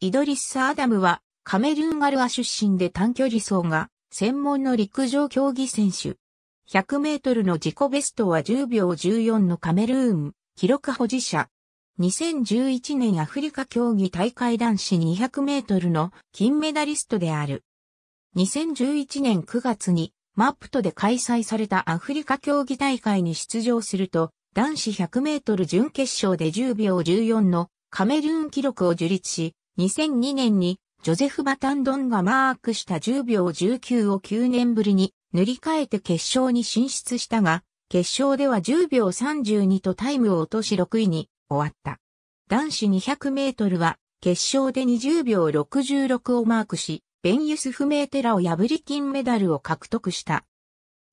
イドリッサ・アダムは、カメルーン・ガルア出身で短距離走が、専門の陸上競技選手。100メートルの自己ベストは10秒14のカメルーン、記録保持者。2011年アフリカ競技大会男子200メートルの金メダリストである。2011年9月にマップトで開催されたアフリカ競技大会に出場すると、男子100メートル準決勝で10秒14のカメルーン記録を樹立し、2002年にジョゼフ・バタンドンがマークした10秒19を9年ぶりに塗り替えて決勝に進出したが、決勝では10秒32とタイムを落とし6位に終わった。男子200メートルは決勝で20秒66をマークし、ベンユスフメーテラを破り金メダルを獲得した。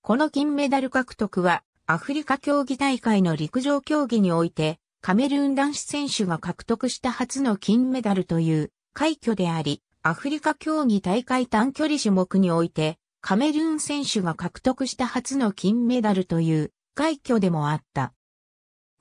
この金メダル獲得はアフリカ競技大会の陸上競技においてカメルーン男子選手が獲得した初の金メダルという快挙であり、アフリカ競技大会短距離種目において、カメルーン選手が獲得した初の金メダルという快挙でもあった。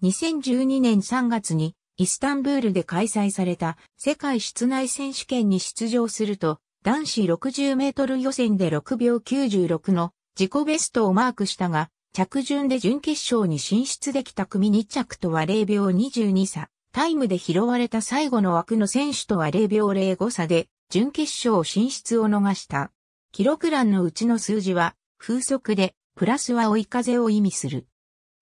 2012年3月にイスタンブールで開催された世界室内選手権に出場すると、男子60メートル予選で6秒96の自己ベストをマークしたが、着順で準決勝に進出できた組2着とは0秒22差、タイムで拾われた最後の枠の選手とは0秒05差で、準決勝進出を逃した。記録欄のうちの数字は、風速で、プラスは追い風を意味する。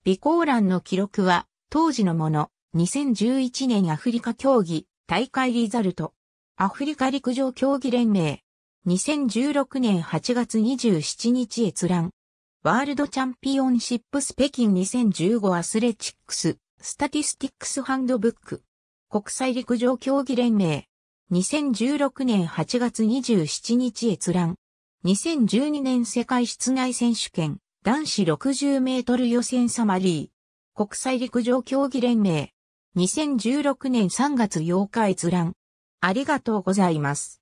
備考欄の記録は、当時のもの、2011年アフリカ競技、大会リザルト。アフリカ陸上競技連盟。2016年8月27日閲覧。ワールドチャンピオンシップス北京2015アスレチックス、スタティスティックスハンドブック。国際陸上競技連盟。2016年8月27日閲覧。2012年世界室内選手権、男子60メートル予選サマリー。国際陸上競技連盟。2016年3月8日閲覧。ありがとうございます。